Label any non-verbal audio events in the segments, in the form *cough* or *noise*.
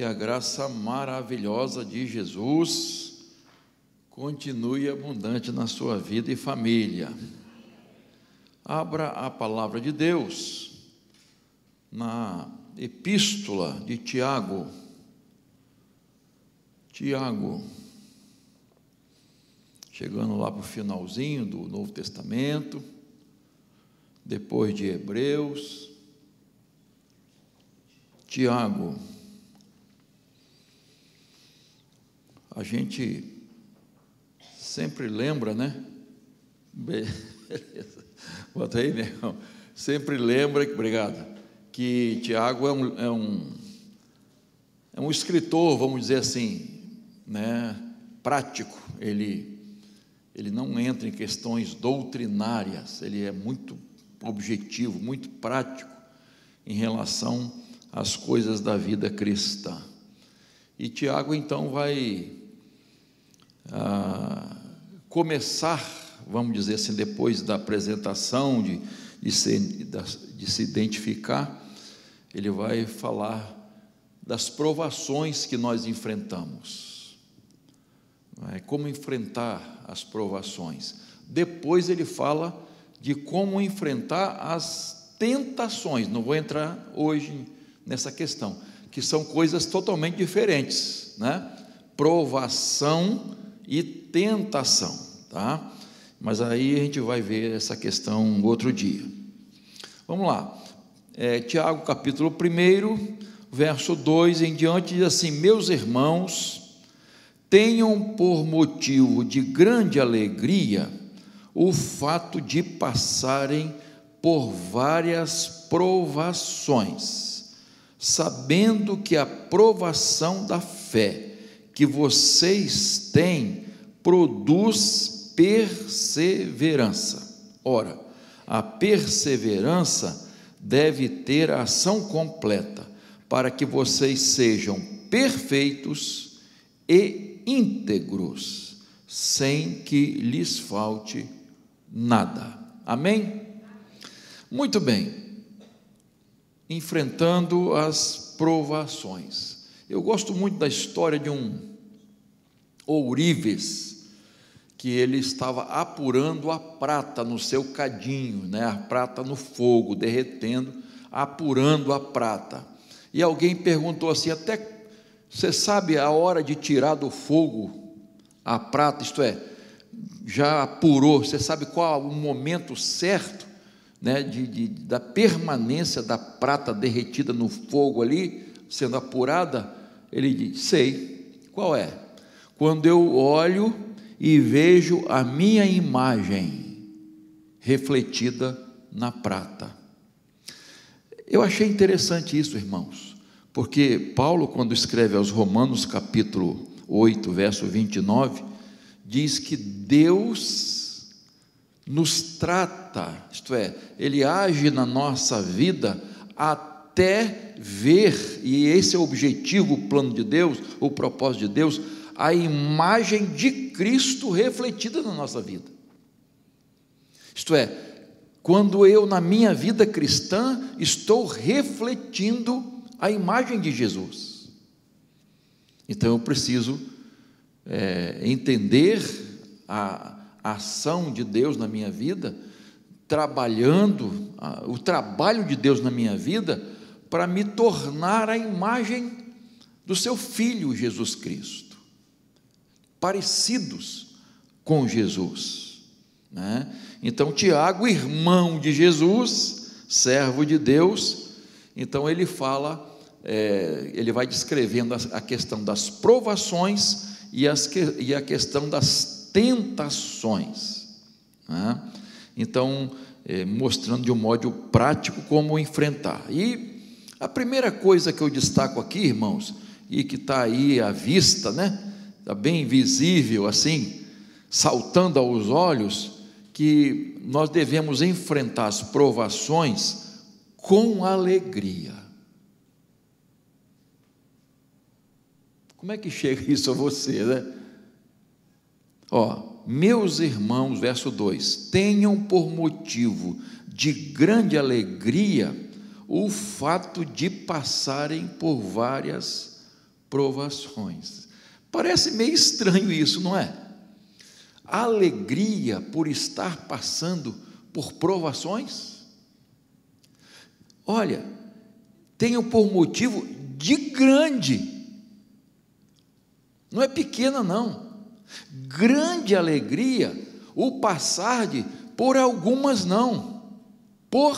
que a graça maravilhosa de Jesus continue abundante na sua vida e família. Abra a palavra de Deus na epístola de Tiago. Tiago, chegando lá para o finalzinho do Novo Testamento, depois de Hebreus. Tiago. a gente sempre lembra, né? Beleza. *laughs* Bota aí, meu irmão. Sempre lembra, obrigado, que Tiago é um, é um, é um escritor, vamos dizer assim, né? prático. Ele, ele não entra em questões doutrinárias, ele é muito objetivo, muito prático em relação às coisas da vida cristã. E Tiago então vai começar, vamos dizer assim, depois da apresentação, de, de, se, de se identificar, ele vai falar das provações que nós enfrentamos. É como enfrentar as provações. Depois ele fala de como enfrentar as tentações. Não vou entrar hoje nessa questão, que são coisas totalmente diferentes. Né? Provação e tentação, tá? Mas aí a gente vai ver essa questão outro dia. Vamos lá. É, Tiago, capítulo 1, verso 2 em diante, diz assim: Meus irmãos, tenham por motivo de grande alegria o fato de passarem por várias provações, sabendo que a provação da fé, que vocês têm produz perseverança. Ora, a perseverança deve ter ação completa, para que vocês sejam perfeitos e íntegros, sem que lhes falte nada. Amém? Muito bem. Enfrentando as provações. Eu gosto muito da história de um ourives que ele estava apurando a prata no seu cadinho, né? A prata no fogo, derretendo, apurando a prata. E alguém perguntou assim: até você sabe a hora de tirar do fogo a prata? Isto é, já apurou, você sabe qual o momento certo né, de, de, da permanência da prata derretida no fogo ali, sendo apurada? Ele diz: Sei qual é. Quando eu olho e vejo a minha imagem refletida na prata. Eu achei interessante isso, irmãos, porque Paulo, quando escreve aos Romanos, capítulo 8, verso 29, diz que Deus nos trata, isto é, Ele age na nossa vida até ver, e esse é o objetivo, o plano de Deus, o propósito de Deus, a imagem de Cristo refletida na nossa vida. Isto é, quando eu, na minha vida cristã, estou refletindo a imagem de Jesus. Então eu preciso é, entender a, a ação de Deus na minha vida, trabalhando, a, o trabalho de Deus na minha vida, para me tornar a imagem do seu filho Jesus Cristo, parecidos com Jesus. Né? Então, Tiago, irmão de Jesus, servo de Deus, então ele fala, é, ele vai descrevendo a, questão das provações e, as, e a questão das tentações. Né? Então, é, mostrando de um modo prático como enfrentar. E a primeira coisa que eu destaco aqui, irmãos, e que está aí à vista, né? Está bem visível, assim, saltando aos olhos, que nós devemos enfrentar as provações com alegria. Como é que chega isso a você, né? Ó, meus irmãos, verso 2: tenham por motivo de grande alegria o fato de passarem por várias provações. Parece meio estranho isso, não é? alegria por estar passando por provações? Olha, tenho por motivo de grande, não é pequena, não, grande alegria o passar de por algumas não, por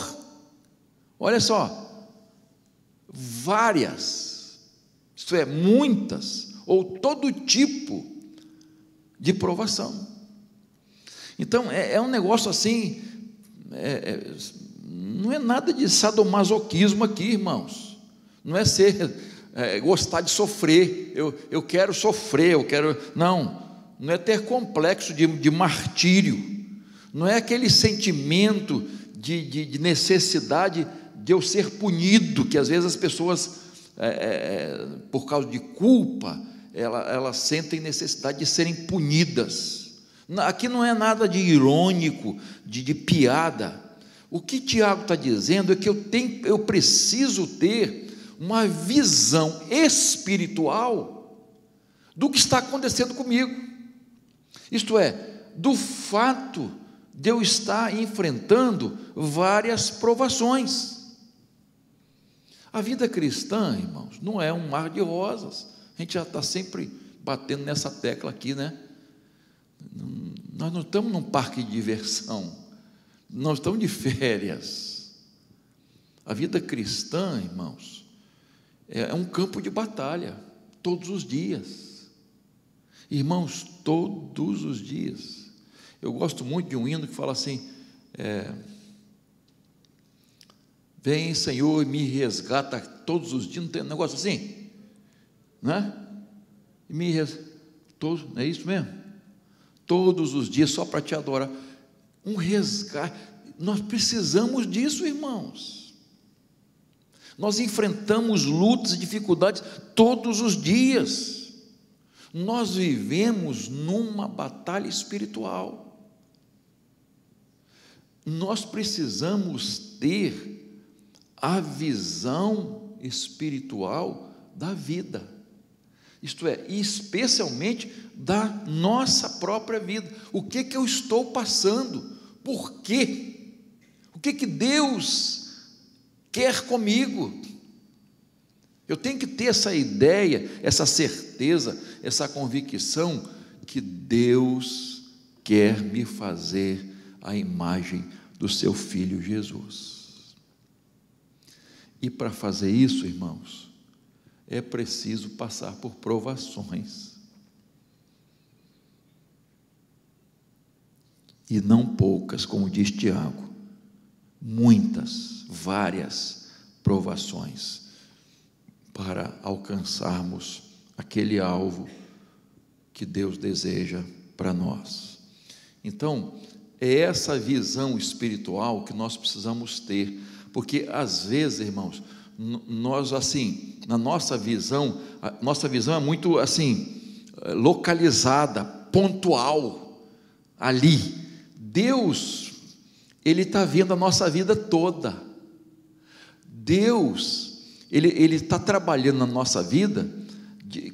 Olha só, várias, isto é, muitas, ou todo tipo de provação. Então, é, é um negócio assim, é, é, não é nada de sadomasoquismo aqui, irmãos. Não é ser, é, gostar de sofrer, eu, eu quero sofrer, eu quero. Não, não é ter complexo de, de martírio, não é aquele sentimento de, de, de necessidade de eu ser punido, que às vezes as pessoas, é, é, é por causa de culpa, elas, elas sentem necessidade de serem punidas. Aqui não é nada de irônico, de, de piada. O que Tiago está dizendo é que eu, tenho, eu preciso ter uma visão espiritual do que está acontecendo comigo. Isto é, do fato de eu estar enfrentando várias provações. A vida cristã, irmãos, não é um mar de rosas. A gente já está sempre batendo nessa tecla aqui, né? Nós não estamos num parque de diversão. Nós estamos de férias. A vida cristã, irmãos, é, é um campo de batalha todos os dias. Irmãos, todos os dias. Eu gosto muito de um hino que fala assim. É, Vem, Senhor, e me resgata todos os dias, não tem um negócio assim? Né? Me res... todos, é isso mesmo? Todos os dias, só para te adorar. Um resgate. Nós precisamos disso, irmãos. Nós enfrentamos lutas e dificuldades todos os dias. Nós vivemos numa batalha espiritual. Nós precisamos ter a visão espiritual da vida. Isto é, especialmente da nossa própria vida. O que que eu estou passando? Por quê? O que que Deus quer comigo? Eu tenho que ter essa ideia, essa certeza, essa convicção que Deus quer me fazer a imagem do seu filho Jesus. E para fazer isso, irmãos, é preciso passar por provações. E não poucas, como diz Tiago, muitas, várias provações para alcançarmos aquele alvo que Deus deseja para nós. Então, é essa visão espiritual que nós precisamos ter porque às vezes, irmãos, nós assim, na nossa visão, nossa visão é muito assim, eh, localizada, pontual, ali. Deus, Ele está vendo a nossa vida toda. Deus, Ele está trabalhando na nossa vida,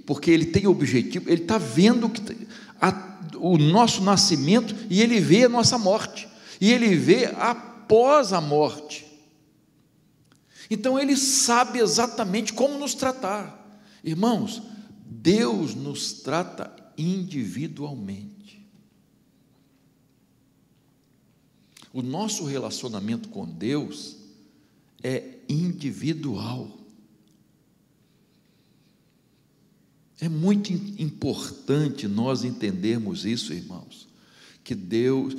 porque Ele tem objetivo, Ele está vendo que, a, o nosso nascimento e Ele vê a nossa morte, e Ele vê após a morte. Então ele sabe exatamente como nos tratar. Irmãos, Deus nos trata individualmente. O nosso relacionamento com Deus é individual. É muito importante nós entendermos isso, irmãos. Que Deus,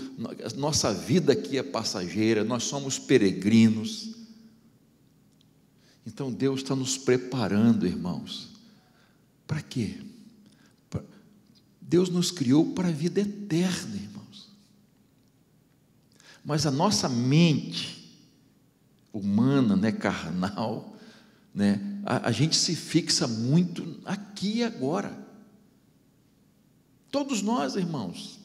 nossa vida aqui é passageira, nós somos peregrinos então Deus está nos preparando, irmãos. Para quê? Pra... Deus nos criou para a vida eterna, irmãos. Mas a nossa mente humana, né, carnal, né, a, a gente se fixa muito aqui e agora. Todos nós, irmãos.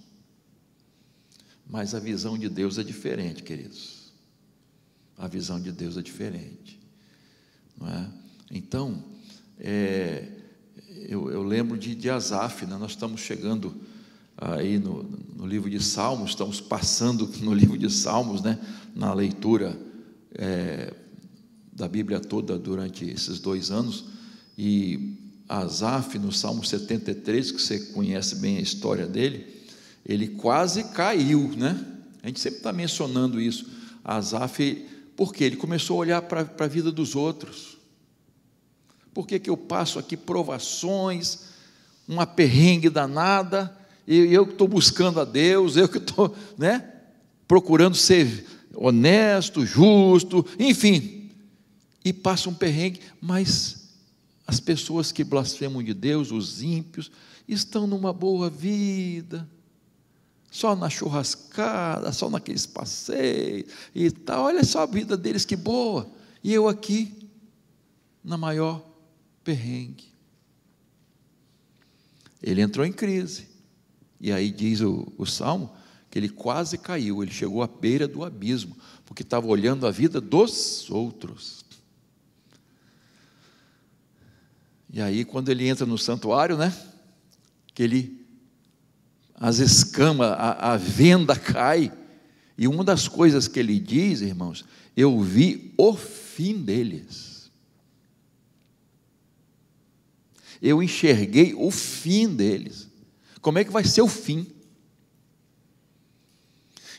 Mas a visão de Deus é diferente, queridos. A visão de Deus é diferente. É? Então, é, eu, eu, lembro de, de Asaf, né? nós estamos chegando aí no, no, livro de Salmos, estamos passando *laughs* no livro de Salmos, né? na leitura é, da Bíblia toda durante esses dois anos, e Asaf, no Salmo 73, que você conhece bem a história dele, ele quase caiu, né? A gente sempre está mencionando isso. Asaf porque ele começou a olhar para a vida dos outros. Por que, que eu passo aqui provações, uma perrengue danada, e eu que estou buscando a Deus, eu que estou né, procurando ser honesto, justo, enfim. E passo um perrengue, mas as pessoas que blasfemam de Deus, os ímpios, estão numa boa vida, só na churrascada, só naqueles passeios e tal. Olha só a vida deles que boa. E eu aqui, na maior perrengue. Ele entrou em crise. E aí diz o, o salmo que ele quase caiu, ele chegou à beira do abismo, porque estava olhando a vida dos outros. E aí, quando ele entra no santuário, né? Que ele as escamas, a, a venda cai. E uma das coisas que ele diz, irmãos, eu vi o fim deles. Eu enxerguei o fim deles. Como é que vai ser o fim?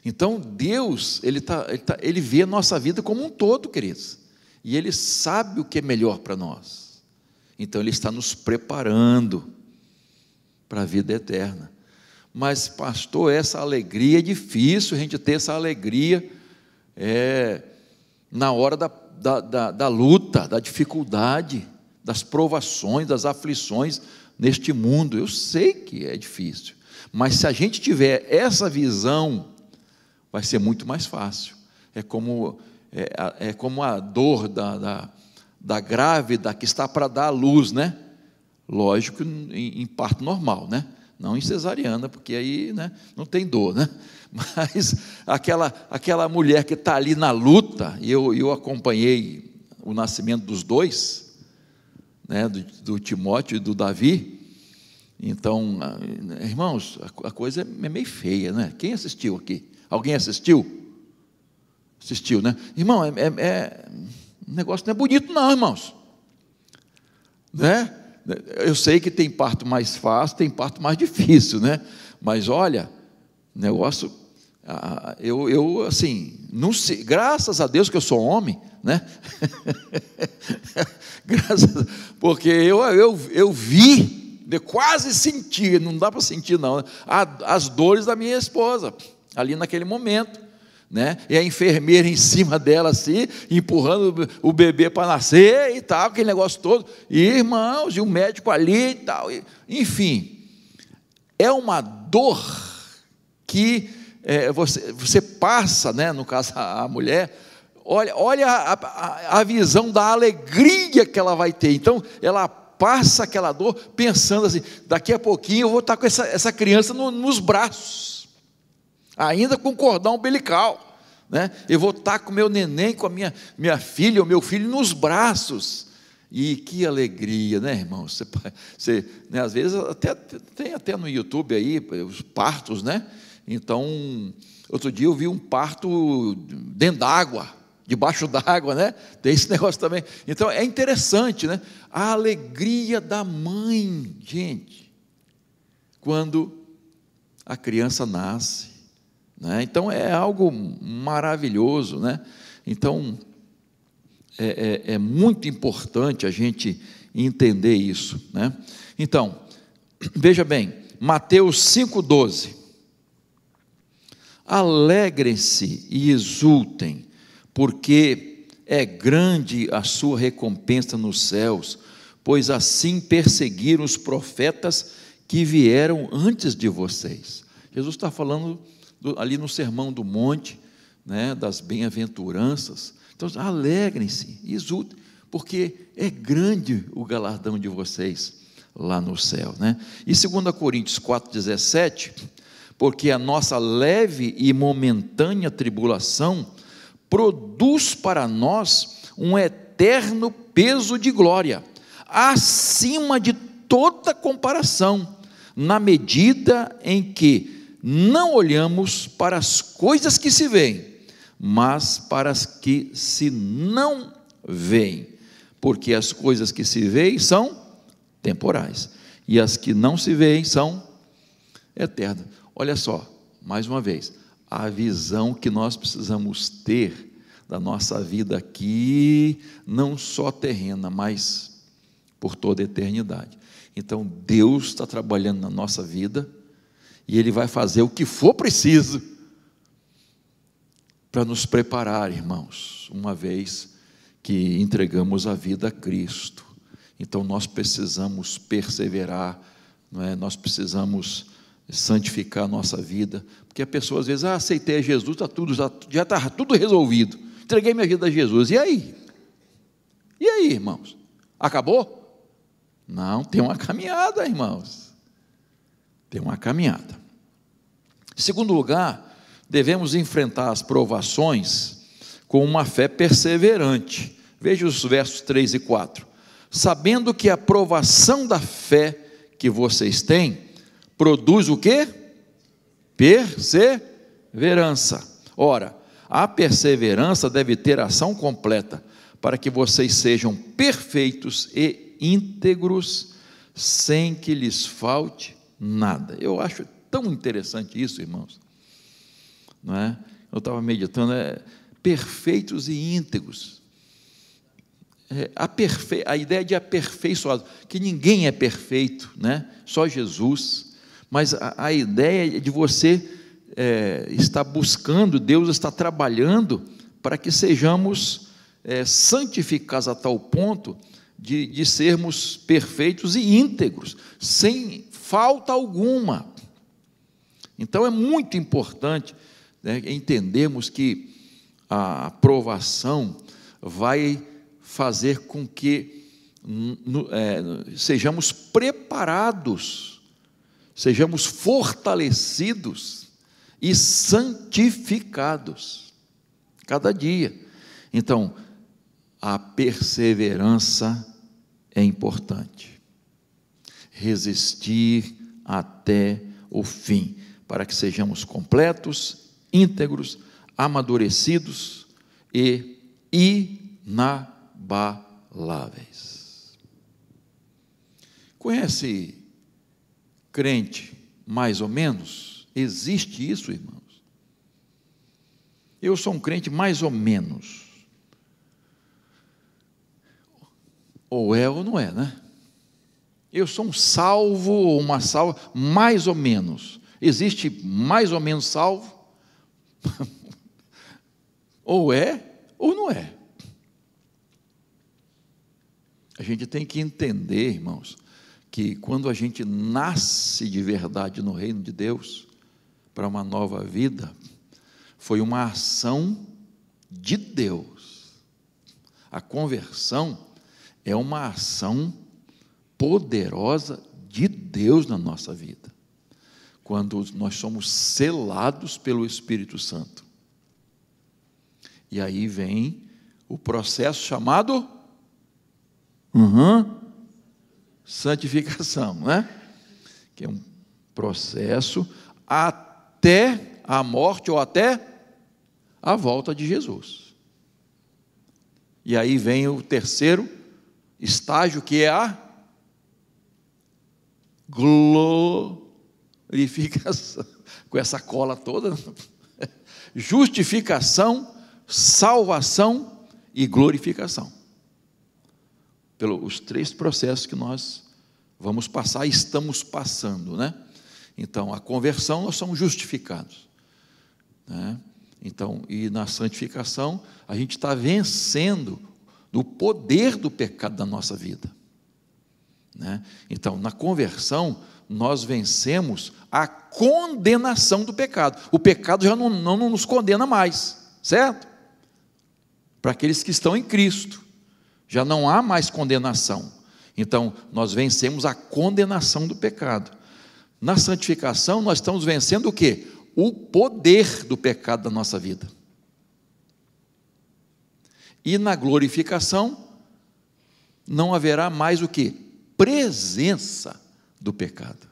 Então Deus, ele, tá, ele, tá, ele vê a nossa vida como um todo, queridos. E Ele sabe o que é melhor para nós. Então Ele está nos preparando para a vida eterna. Mas, pastor, essa alegria é difícil a gente ter essa alegria é, na hora da, da, da, da luta, da dificuldade, das provações, das aflições neste mundo. Eu sei que é difícil, mas se a gente tiver essa visão, vai ser muito mais fácil. É como, é, é como a dor da, da, da grávida que está para dar à luz, né? Lógico, em, em parto normal, né? Não em cesariana, porque aí né, não tem dor, né? *laughs* Mas aquela, aquela mulher que está ali na luta, e eu, eu acompanhei o nascimento dos dois, né, do, do Timóteo e do Davi. Então, ah, irmãos, a, a coisa é meio feia, né? Quem assistiu aqui? Alguém assistiu? Assistiu, né? Irmão, é, é, é, o negócio não é bonito, não, irmãos. Né? Eu sei que tem parto mais fácil, tem parto mais difícil, né? Mas olha, negócio, eu, eu assim, não sei, graças a Deus que eu sou homem, né? *laughs* graças, porque eu, eu, eu vi, eu quase senti, não dá para sentir não, né? as dores da minha esposa ali naquele momento. Né? E a enfermeira em cima dela, assim, empurrando o bebê para nascer e tal, aquele negócio todo. E irmãos, e o médico ali e tal. E, enfim, é uma dor que é, você, você passa, né? no caso a, mulher, olha, olha a, a, a visão da alegria que ela vai ter. Então, ela passa aquela dor pensando assim: daqui a pouquinho eu vou estar tá com essa, essa criança no, nos braços ainda com cordão umbilical. Né? Eu vou estar tá com meu neném, com a minha, minha filha, o meu filho nos braços. E que alegria, né, irmão? Você, *laughs* você né, às vezes até tem até no YouTube aí eh, os partos, né? Então, outro dia eu vi um parto dentro d'água, debaixo d'água, né? Tem esse *laughs* negócio também. Então, é interessante, né? A alegria da mãe, gente, quando a criança nasce né? Então é algo maravilhoso. Né? Então é, é, é muito importante a gente entender isso. Né? Então, veja bem, Mateus 5,12. Alegrem-se e exultem, porque é grande a sua recompensa nos céus, pois assim perseguiram os profetas que vieram antes de vocês. Jesus está falando ali no Sermão do Monte, né, das bem-aventuranças. Então, alegrem-se, exultem, porque é grande o galardão de vocês lá no céu. Né? E 2 Coríntios 4,17, porque a nossa leve e momentânea tribulação produz para nós um eterno peso de glória, acima de toda comparação, na medida em que não olhamos para as coisas que se veem, mas para as que se não veem, porque as coisas que se veem são temporais e as que não se veem são eternas. Olha só, mais uma vez, a visão que nós precisamos ter da nossa vida aqui, não só terrena, mas por toda a eternidade. Então, Deus está trabalhando na nossa vida e Ele vai fazer o que for preciso para nos preparar, irmãos, uma vez que entregamos a vida a Cristo. Então nós precisamos perseverar, não é? nós precisamos santificar a nossa vida, porque a pessoa às vezes, ah, aceitei a Jesus, está tudo, já está tudo resolvido, entreguei minha vida a Jesus, e aí? E aí, irmãos? Acabou? Não, tem uma caminhada, irmãos. Tem uma caminhada. Em segundo lugar, devemos enfrentar as provações com uma fé perseverante. Veja os versos 3 e 4. Sabendo que a provação da fé que vocês têm produz o quê? Perseverança. Ora, a perseverança deve ter ação completa, para que vocês sejam perfeitos e íntegros, sem que lhes falte nada. Eu acho tão interessante isso, irmãos. Não é? Eu estava meditando, é perfeitos e íntegros. É, aperfei, a ideia de aperfeiçoado, que ninguém é perfeito, né? só Jesus, mas a, a ideia de você é, estar buscando, Deus está trabalhando para que sejamos é, santificados a tal ponto de, de sermos perfeitos e íntegros, sem falta alguma. Então é muito importante né, entendermos que a aprovação vai fazer com que é, sejamos preparados, sejamos fortalecidos e santificados cada dia. Então, a perseverança é importante resistir até o fim, para que sejamos completos, íntegros, amadurecidos e inabaláveis. Conhece crente mais ou menos? Existe isso, irmãos? Eu sou um crente mais ou menos. Ou é ou não é, né? Eu sou um salvo ou uma salva, mais ou menos. Existe mais ou menos salvo? *laughs* ou é ou não é. A gente tem que entender, irmãos, que quando a gente nasce de verdade no reino de Deus, para uma nova vida, foi uma ação de Deus. A conversão é uma ação de poderosa de Deus na nossa vida, quando nós somos selados pelo Espírito Santo. E aí vem o processo chamado uhum, santificação, né? que é um processo até a morte ou até a volta de Jesus. E aí vem o terceiro estágio, que é a glorificação, *laughs* com essa cola toda, né? justificação, salvação e glorificação. Pelos três processos que nós vamos passar, estamos passando, né? Então, a conversão, nós somos justificados. Né? Então, e na santificação, a gente está vencendo o poder do pecado da nossa vida. Né? Então, na conversão, nós vencemos a condenação do pecado. O pecado já não, não nos condena mais, certo? Para aqueles que estão em Cristo, já não há mais condenação. Então, nós vencemos a condenação do pecado. Na santificação, nós estamos vencendo o quê? O poder do pecado da nossa vida. E na glorificação, não haverá mais o que? presença do pecado.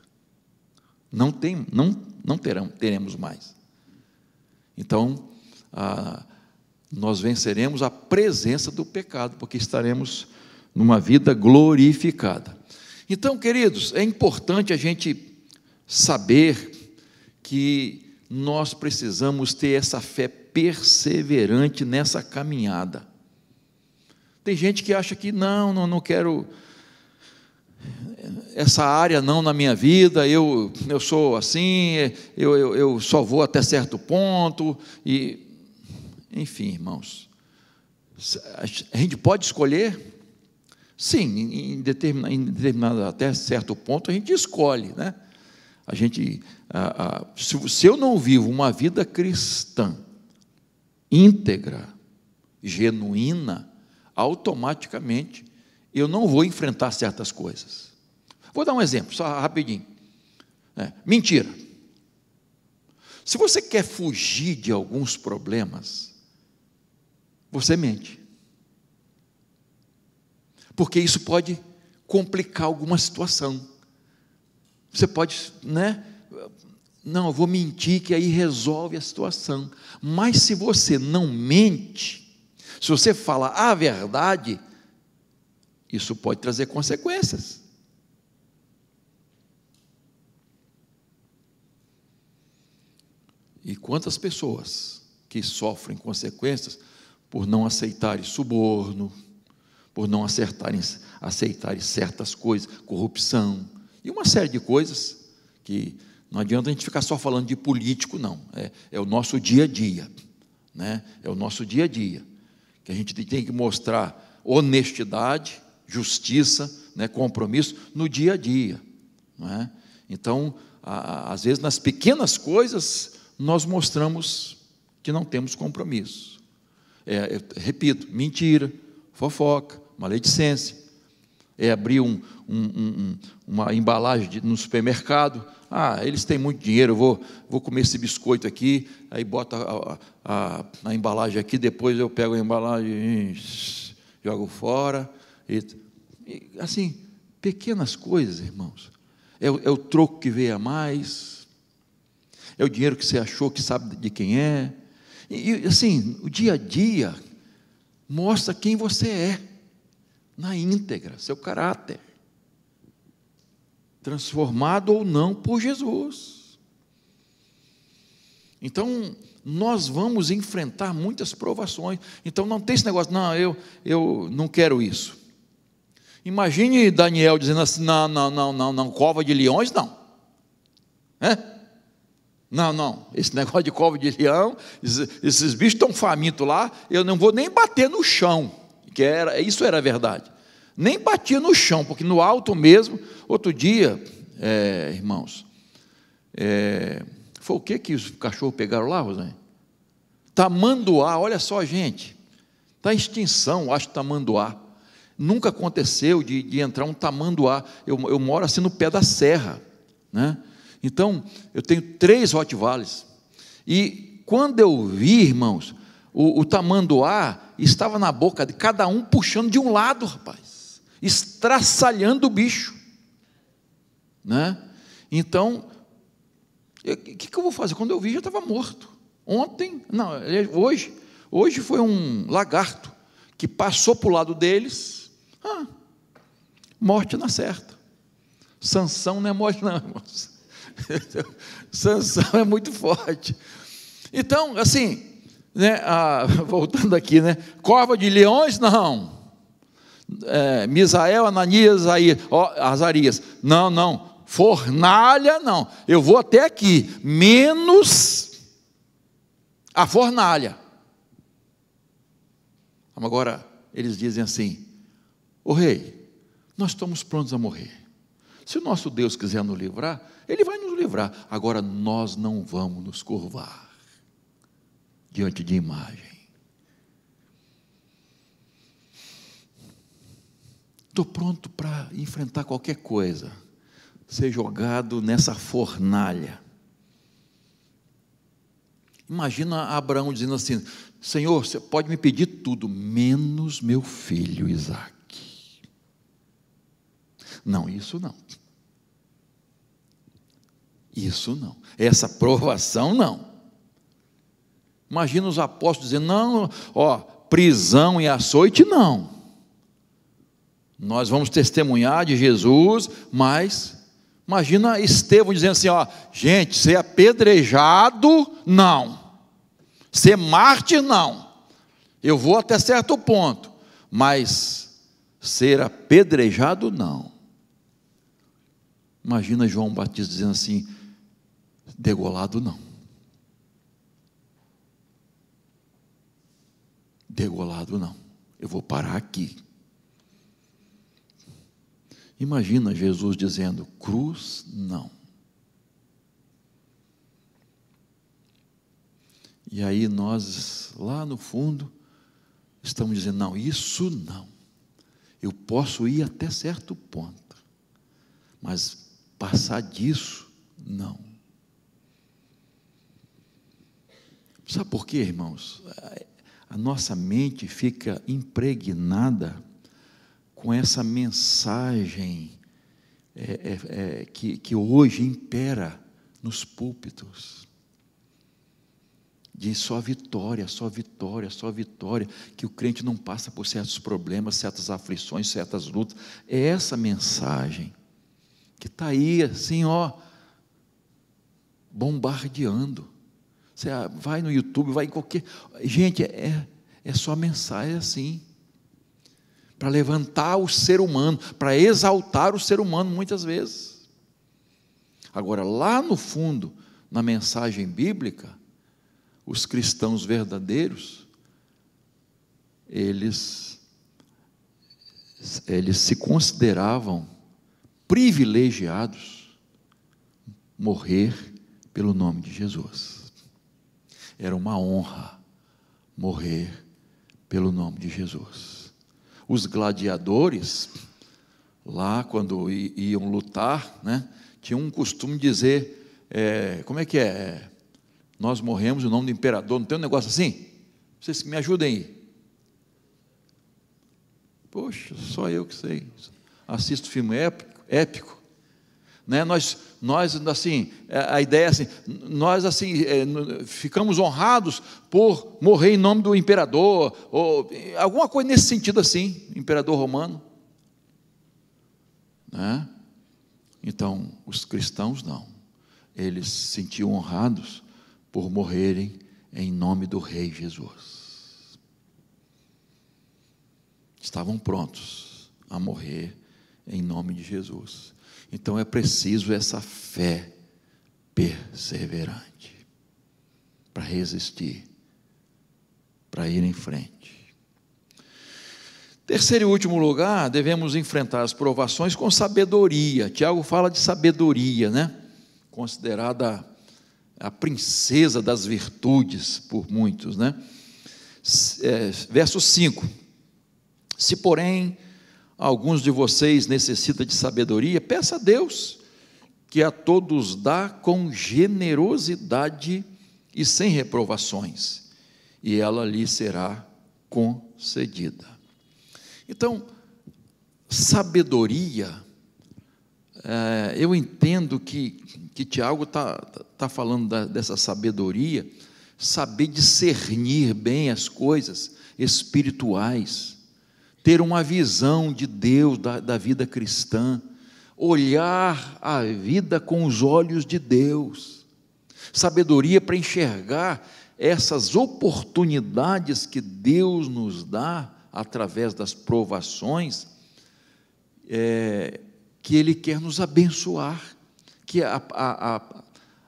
Não, tem, não, não terão, teremos mais. Então, nós venceremos a presença do pecado, porque estaremos numa vida glorificada. Então, queridos, é importante a gente saber que nós precisamos ter essa fé perseverante nessa caminhada. Tem gente que acha que não, não, não quero, essa área não na minha vida, eu, eu sou assim, eu, eu, eu só vou até certo ponto, e enfim, irmãos. A gente pode escolher? Sim, em determinado, em determinado até certo ponto a gente escolhe, né? A gente, a, a, se, se eu não vivo uma vida cristã íntegra, genuína, automaticamente eu não vou enfrentar certas coisas. Vou dar um exemplo, só rapidinho. É, mentira. Se você quer fugir de alguns problemas, você mente. Porque isso pode complicar alguma situação. Você pode, né? Não, eu vou mentir que aí resolve a situação. Mas se você não mente, se você fala a verdade, isso pode trazer consequências. E quantas pessoas que sofrem consequências por não aceitarem suborno, por não acertarem, aceitarem certas coisas, corrupção e uma série de coisas que não adianta a gente ficar só falando de político, não. É, é o nosso dia a dia. Né? É o nosso dia a dia. Que a gente tem que mostrar honestidade, justiça, né, compromisso no dia a dia. É? Então, a, a, às vezes, nas pequenas coisas, nós mostramos que não temos compromisso. É, é repito, mentira, fofoca, maledicência. É abrir um, um, um, uma embalagem de, no supermercado. Ah, eles têm muito dinheiro, vou, vou comer esse biscoito aqui, aí bota a, a, a embalagem aqui, depois eu pego a embalagem, jogo fora. E, assim, pequenas coisas, irmãos. É, é o troco que veio a mais, é o dinheiro que você achou que sabe de quem é. E, assim, o dia a dia mostra quem você é, na íntegra, seu caráter. Transformado ou não por Jesus. Então, nós vamos enfrentar muitas provações. Então, não tem esse negócio, não, eu, eu não quero isso. Imagine Daniel dizendo assim: não, não, não, não, não, cova de leões, não. É? Não, não, esse negócio de cova de leão, esses, esses bichos estão famintos lá, eu não vou nem bater no chão, que era, isso era verdade. Nem batia no chão, porque no alto mesmo, outro dia, é, irmãos, é, foi o que que os cachorros pegaram lá, Rosane? Tamanduá, olha só, gente, está extinção, acho, tamanduá. Nunca aconteceu de, de entrar um tamanduá. Eu, eu, moro assim no pé da serra. Né? Então, eu tenho três rottweilers. E quando eu vi, irmãos, o, o tamanduá estava na boca de cada um puxando de um lado, rapaz. Estraçalhando o bicho. Né? Então, o que, que eu vou fazer? Quando eu vi, já estava morto. Ontem, não, hoje, hoje foi um lagarto que passou para o lado deles ah, morte é certa. Sanção não é morte, não, irmãos. *laughs* Sanção é muito forte. Então, assim, né, *laughs* voltando aqui, né, corva de leões, não. É, Misael, Ananias, aí, ó, Azarias, não, não. Fornalha, não. Eu vou até aqui, menos a fornalha. Agora, eles dizem assim: o rei, nós estamos prontos a morrer. Se o nosso Deus quiser nos livrar, Ele vai nos livrar. Agora nós não vamos nos curvar diante de imagem. Estou pronto para enfrentar qualquer coisa, ser jogado nessa fornalha. Imagina Abraão dizendo assim: Senhor, você pode me pedir tudo, menos meu filho Isaac. Não, isso não. Isso não. Essa provação não. Imagina os apóstolos dizendo: não, ó, prisão e açoite, não. Nós vamos testemunhar de Jesus, mas imagina Estevão dizendo assim: ó, gente, ser apedrejado, não. Ser mártir, não. Eu vou até certo ponto, mas ser apedrejado, não. Imagina João Batista dizendo assim: degolado não. Degolado não. Eu vou parar aqui. Imagina Jesus dizendo: cruz não. E aí nós, lá no fundo, estamos dizendo: não, isso não. Eu posso ir até certo ponto, mas Passar disso, não. Sabe por quê, irmãos? A nossa mente fica impregnada com essa mensagem é, é, é, que, que hoje impera nos púlpitos. De só vitória, só vitória, só vitória, que o crente não passa por certos problemas, certas aflições, certas lutas. É essa mensagem que está aí, assim, ó, bombardeando. Você ah, vai no YouTube, vai em qualquer. Gente, é, é, é só mensagem assim. Para levantar o ser humano, para exaltar o ser humano, muitas vezes. Agora, lá no fundo, na mensagem bíblica, os cristãos verdadeiros, eles, eles se consideravam privilegiados morrer pelo nome de Jesus. Era uma honra morrer pelo nome de Jesus. Os gladiadores, lá quando iam lutar, né, tinham um costume de dizer: é, como é que é? Nós morremos em nome do imperador, não tem um negócio assim? Vocês me ajudem aí. Poxa, só eu que sei. Assisto filme épico, épico. Né? Nós, nós, assim, a ideia é assim, nós assim, é, ficamos honrados por morrer em nome do imperador, ou alguma coisa nesse sentido assim, imperador romano. Né? Então, os cristãos não. Eles se sentiam honrados por morrerem em nome do Rei Jesus. Estavam prontos a morrer em nome de Jesus. Então é preciso essa fé perseverante para resistir, para ir em frente. Terceiro e último lugar, devemos enfrentar as provações com sabedoria. Tiago fala de sabedoria, né? Considerada a princesa das virtudes por muitos, né? É, verso 5: Se, porém, Alguns de vocês necessitam de sabedoria, peça a Deus, que a todos dá com generosidade e sem reprovações, e ela lhe será concedida. Então, sabedoria, é, eu entendo que, que Tiago está tá falando da, dessa sabedoria, saber discernir bem as coisas espirituais ter uma visão de Deus, da, da vida cristã, olhar a vida com os olhos de Deus, sabedoria para enxergar essas oportunidades que Deus nos dá através das provações, é, que Ele quer nos abençoar, que a, a, a,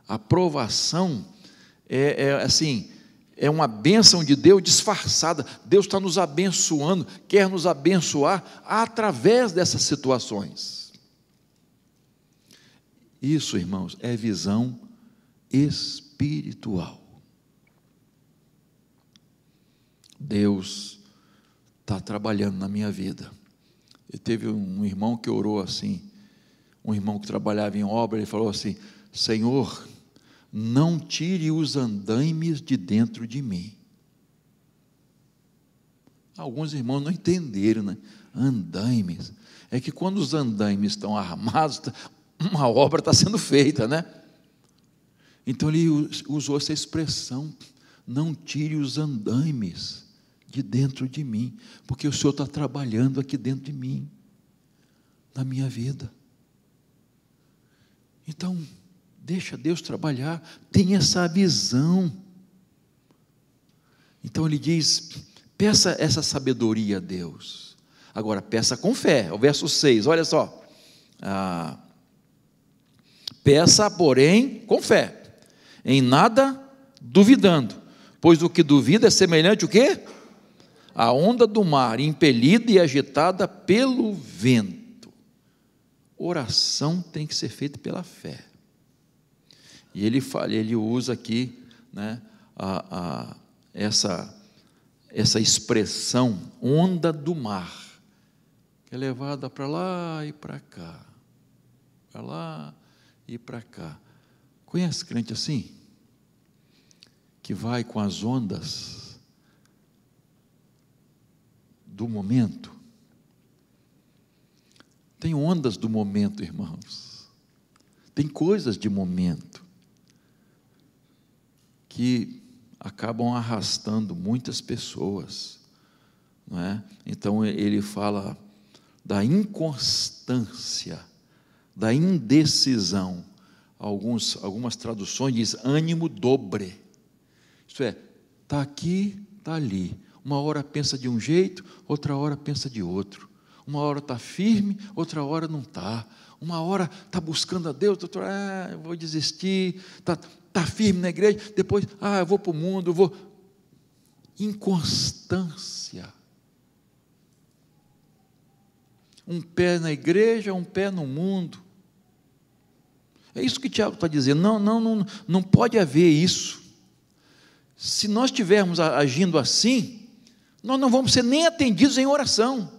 a provação é, é assim, é uma bênção de Deus disfarçada. Deus está nos abençoando, quer nos abençoar através dessas situações. Isso, irmãos, é visão espiritual. Deus está trabalhando na minha vida. E teve um irmão que orou assim, um irmão que trabalhava em obra, ele falou assim: Senhor, não tire os andaimes de dentro de mim. Alguns irmãos não entenderam, né? Andaimes. É que quando os andaimes estão armados, tá, uma obra está sendo feita, né? Então ele usou essa expressão: não tire os andaimes de dentro de mim, porque o Senhor está trabalhando aqui dentro de mim, na minha vida. Então, Deixa Deus trabalhar, tem essa visão. Então ele diz: peça essa sabedoria a Deus. Agora, peça com fé. É o verso 6, olha só. Ah, peça, porém, com fé, em nada duvidando, pois o que duvida é semelhante o quê? A onda do mar, impelida e agitada pelo vento. Oração tem que ser feita pela fé. E ele, fala, ele usa aqui né, a, a, essa, essa expressão, onda do mar, que é levada para lá e para cá, para lá e para cá. Conhece crente assim? Que vai com as ondas do momento. Tem ondas do momento, irmãos. Tem coisas de momento que acabam arrastando muitas pessoas. Não é? Então ele fala da inconstância, da indecisão. Alguns, algumas traduções diz ânimo dobre. Isto é, está aqui, está ali. Uma hora pensa de um jeito, outra hora pensa de outro. Uma hora está firme, outra hora não está. Uma hora está buscando a Deus, outra hora, ah, vou desistir. Está está firme na igreja, depois, ah, eu vou para o mundo, eu vou. Inconstância. Um pé na igreja, um pé no mundo. É isso que Tiago está dizendo. Não, não, não, não pode haver isso. Se nós estivermos agindo assim, nós não vamos ser nem atendidos em oração.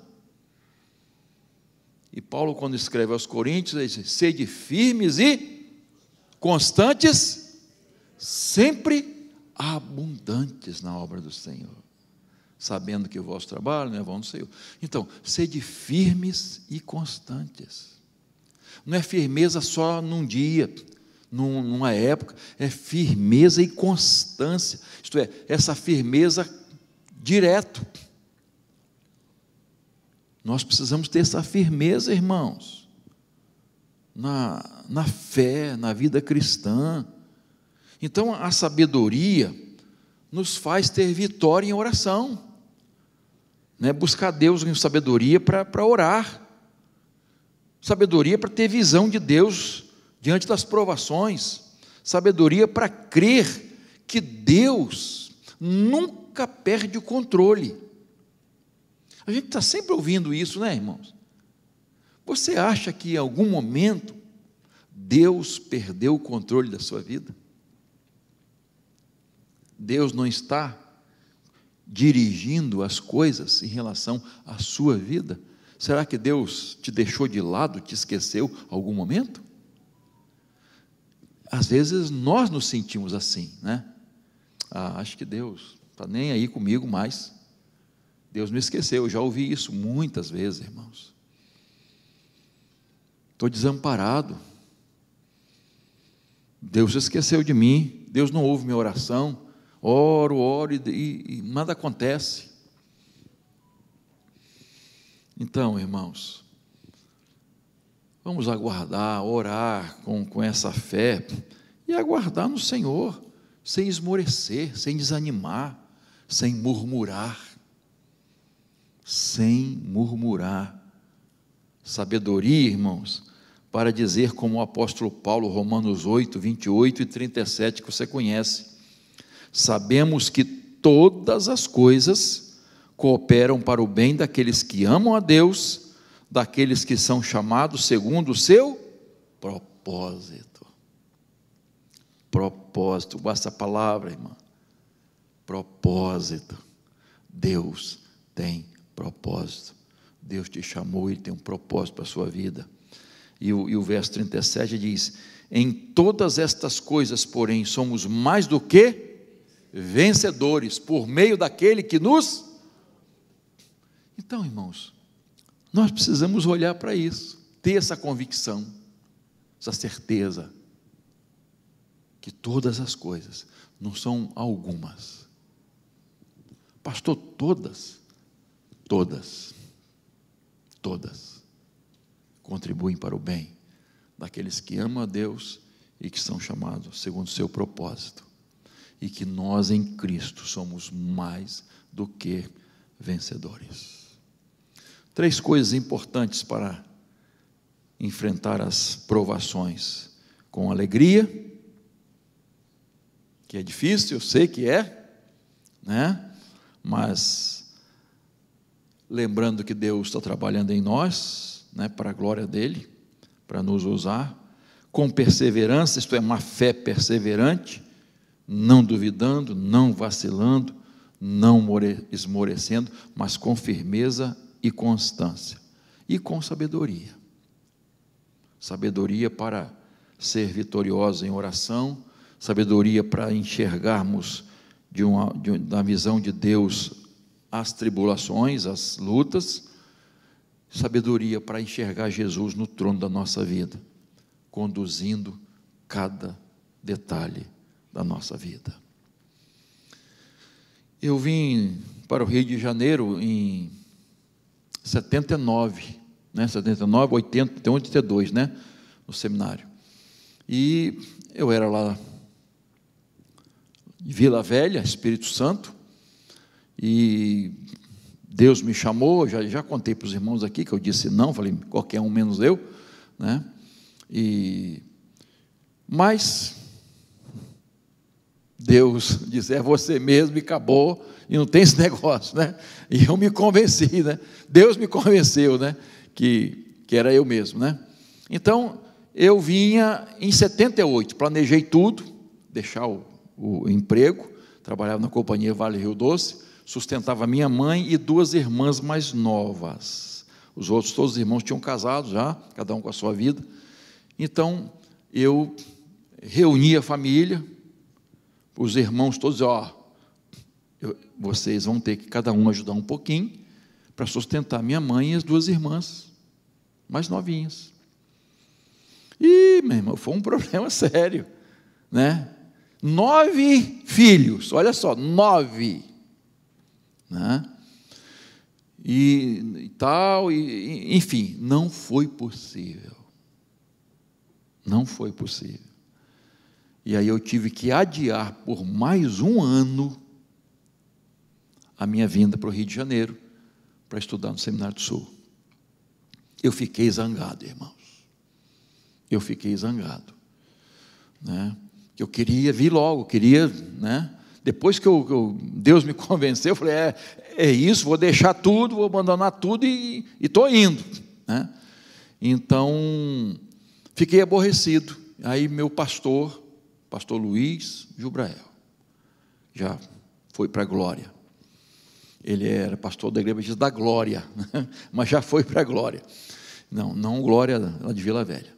E Paulo, quando escreve aos Coríntios, ele diz: sede firmes e constantes sempre abundantes na obra do Senhor, sabendo que o vosso trabalho não é vão do Senhor. Então, sede firmes e constantes. Não é firmeza só num dia, num, numa época, é firmeza e constância. Isto é, essa firmeza direto. Nós precisamos ter essa firmeza, irmãos, na, na fé, na vida cristã. Então, a sabedoria nos faz ter vitória em oração. Né? Buscar Deus em sabedoria para orar. Sabedoria para ter visão de Deus diante das provações. Sabedoria para crer que Deus nunca perde o controle. A gente está sempre ouvindo isso, né, irmãos? Você acha que em algum momento Deus perdeu o controle da sua vida? Deus não está dirigindo as coisas em relação à sua vida? Será que Deus te deixou de lado, te esqueceu algum momento? Às vezes nós nos sentimos assim, né? Ah, acho que Deus está nem aí comigo mais. Deus me esqueceu, eu já ouvi isso muitas vezes, irmãos. Estou desamparado. Deus esqueceu de mim, Deus não ouve minha oração. Oro, oro e, e, e nada acontece. Então, irmãos, vamos aguardar, orar com, com essa fé e aguardar no Senhor, sem esmorecer, sem desanimar, sem murmurar. Sem murmurar. Sabedoria, irmãos, para dizer como o apóstolo Paulo, Romanos 8, 28 e 37, que você conhece Sabemos que todas as coisas cooperam para o bem daqueles que amam a Deus, daqueles que são chamados segundo o seu propósito. Propósito, basta a palavra, irmã. Propósito. Deus tem propósito. Deus te chamou, e tem um propósito para a sua vida. E o, e o verso 37 diz: Em todas estas coisas, porém, somos mais do que vencedores por meio daquele que nos. Então, irmãos, nós precisamos olhar para isso, ter essa convicção, essa certeza, que todas as coisas não são algumas. Pastor, todas, todas, todas contribuem para o bem daqueles que amam a Deus e que são chamados segundo o seu propósito e que nós em Cristo somos mais do que vencedores. Três coisas importantes para enfrentar as provações com alegria, que é difícil, eu sei que é, né? Mas lembrando que Deus está trabalhando em nós, né, para a glória dele, para nos usar, com perseverança, isto é, uma fé perseverante, não duvidando, não vacilando, não esmorecendo, mas com firmeza e constância e com sabedoria. Sabedoria para ser vitoriosa em oração, sabedoria para enxergarmos de uma, de da visão de Deus as tribulações, as lutas, sabedoria para enxergar Jesus no trono da nossa vida, conduzindo cada detalhe da nossa vida. Eu vim para o Rio de Janeiro em 79, né? 79, 80, tem 82, né? No seminário. E eu era lá em Vila Velha, Espírito Santo, e Deus me chamou, já, já contei para os irmãos aqui que eu disse não, falei qualquer um menos eu, né? E mas Deus diz, é você mesmo e acabou, e não tem esse *laughs* negócio, né? E eu me convenci, né? Deus me convenceu, né? Que, que era eu mesmo, né? Então, eu vinha em 78, planejei tudo, deixar o, o emprego, trabalhava na companhia Vale Rio Doce, sustentava minha mãe e duas irmãs mais novas. Os outros, todos os irmãos tinham casado já, cada um com a sua vida. Então, eu reunia a família, os irmãos todos, ó, eu, vocês vão ter que cada um ajudar um pouquinho para sustentar minha mãe e as duas irmãs, mais novinhas. E, meu irmão, foi um *laughs* problema sério, né? Nove filhos, olha só, nove, né? E, e tal, e, enfim, não foi possível. Não foi possível. E aí eu tive que adiar por mais um ano a minha vinda para o Rio de Janeiro para estudar no Seminário do Sul. Eu fiquei zangado, irmãos. Eu fiquei zangado. Né? Eu queria vir logo, queria. Né? Depois que eu, eu, Deus me *laughs* convenceu, eu falei: é, é isso, vou deixar tudo, vou abandonar tudo e estou indo. Né? Então, fiquei aborrecido. Aí, meu pastor, pastor Luiz Jubrael. Já foi para a glória. Ele era pastor da igreja da glória, *laughs* mas já foi para a glória. Não, não glória lá de Vila Velha.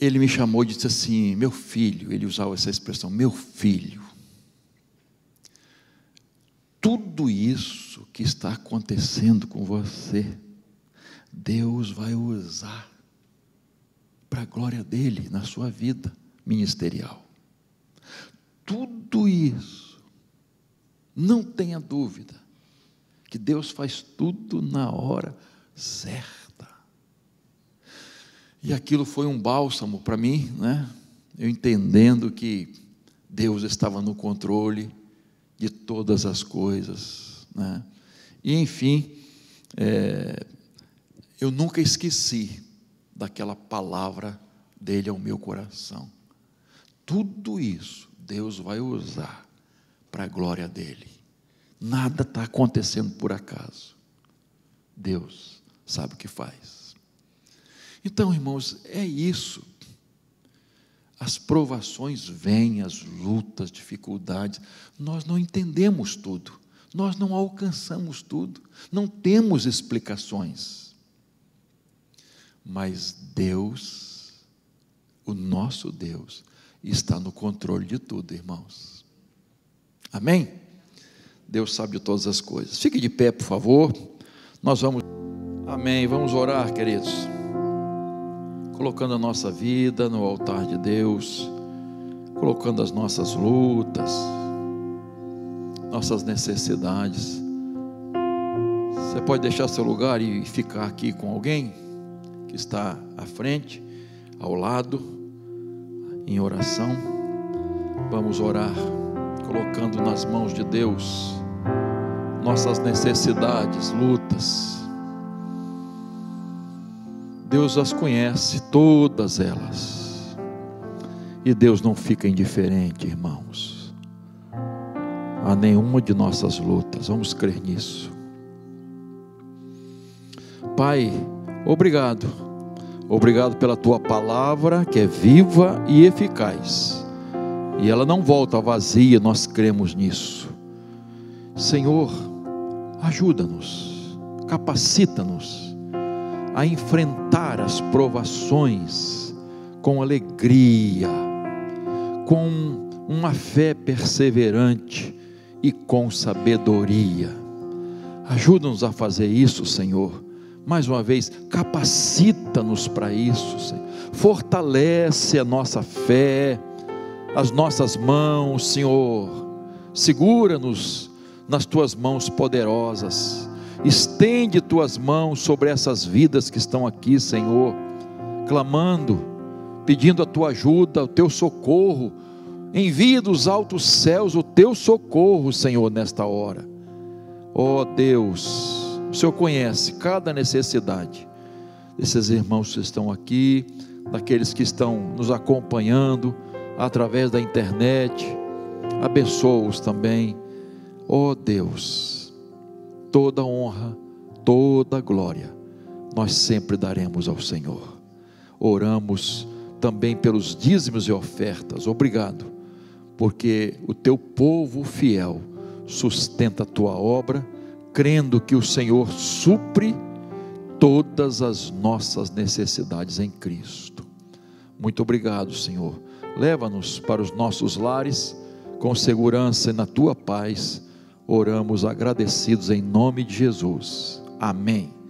Ele me chamou e disse assim: Meu filho, ele usava essa expressão, meu filho. Tudo isso que está acontecendo com você, Deus vai usar para a glória dele na sua vida ministerial. Tudo isso, não tenha dúvida, que Deus faz tudo na hora certa. E aquilo foi um bálsamo para mim, né? Eu entendendo que Deus estava no controle de todas as coisas, né? E enfim, é, eu nunca esqueci daquela palavra dele ao meu coração tudo isso Deus vai usar para a glória dele. Nada está acontecendo por acaso. Deus sabe o que faz. Então, irmãos, é isso. As provações vêm, as lutas, dificuldades. Nós não entendemos tudo, nós não alcançamos tudo, não temos explicações. Mas Deus, o nosso Deus, está no controle de tudo, irmãos. Amém? Deus sabe de todas as coisas. Fique de pé, por favor. Nós vamos. Amém. Vamos orar, queridos. Colocando a nossa vida no altar de Deus, colocando as nossas lutas, nossas necessidades. Você pode deixar seu lugar e ficar aqui com alguém que está à frente, ao lado em oração. Vamos orar colocando nas mãos de Deus nossas necessidades, lutas. Deus as conhece, todas elas. E Deus não fica indiferente, irmãos, a nenhuma de nossas lutas. Vamos crer nisso. Pai, obrigado Obrigado pela tua palavra que é viva e eficaz. E ela não volta vazia, nós cremos nisso. Senhor, ajuda-nos, capacita-nos a enfrentar as provações com alegria, com uma fé perseverante e com sabedoria. Ajuda-nos a fazer isso, Senhor mais uma vez, capacita-nos para isso, Senhor. Fortalece a nossa fé, as nossas mãos, Senhor. Segura-nos nas tuas mãos poderosas. Estende tuas mãos sobre essas vidas que estão aqui, Senhor, clamando, pedindo a tua ajuda, o teu socorro. Envia dos altos céus o teu socorro, Senhor, nesta hora. Ó oh, Deus o Senhor conhece cada necessidade desses irmãos que estão aqui, daqueles que estão nos acompanhando através da internet. Abençoa-os também. Ó oh Deus, toda honra, toda glória nós sempre daremos ao Senhor. Oramos também pelos dízimos e ofertas. Obrigado, porque o teu povo fiel sustenta a tua obra crendo que o Senhor supre todas as nossas necessidades em Cristo. Muito obrigado, Senhor. Leva-nos para os nossos lares com segurança e na tua paz. Oramos agradecidos em nome de Jesus. Amém.